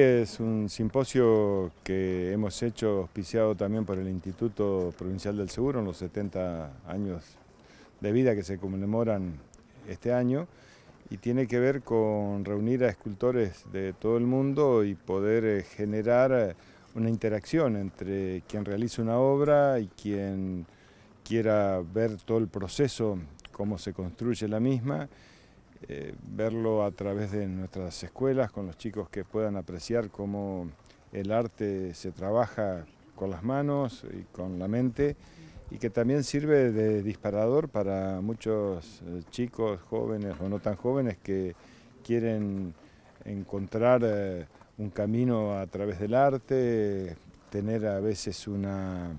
Es un simposio que hemos hecho auspiciado también por el Instituto Provincial del Seguro en los 70 años de vida que se conmemoran este año y tiene que ver con reunir a escultores de todo el mundo y poder eh, generar eh, una interacción entre quien realiza una obra y quien quiera ver todo el proceso, cómo se construye la misma eh, verlo a través de nuestras escuelas, con los chicos que puedan apreciar cómo el arte se trabaja con las manos y con la mente y que también sirve de disparador para muchos eh, chicos jóvenes o no tan jóvenes que quieren encontrar eh, un camino a través del arte, tener a veces una,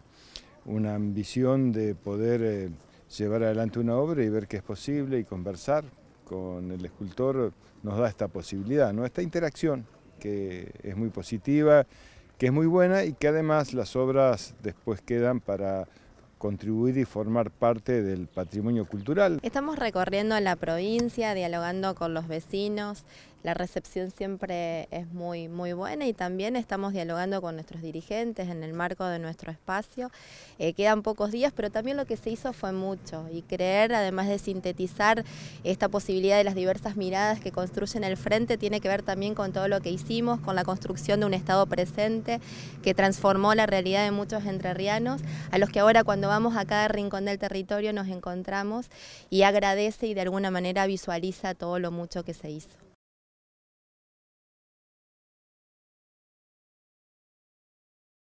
ambición de poder llevar adelante una obra y ver que es posible y conversar con el escultor nos da esta posibilidad, ¿no? esta interacción que es muy positiva, que es muy buena y que además las obras después quedan para contribuir y formar parte del patrimonio cultural. Estamos recorriendo la provincia, dialogando con los vecinos, la recepción siempre es muy, muy buena y también estamos dialogando con nuestros dirigentes en el marco de nuestro espacio. Eh, quedan pocos días, pero también lo que se hizo fue mucho y creer, además de sintetizar esta posibilidad de las diversas miradas que construyen el frente, tiene que ver también con todo lo que hicimos, con la construcción de un Estado presente que transformó la realidad de muchos entrerrianos, a los que ahora cuando vamos a cada rincón del territorio nos encontramos y agradece y de alguna manera visualiza todo lo mucho que se hizo.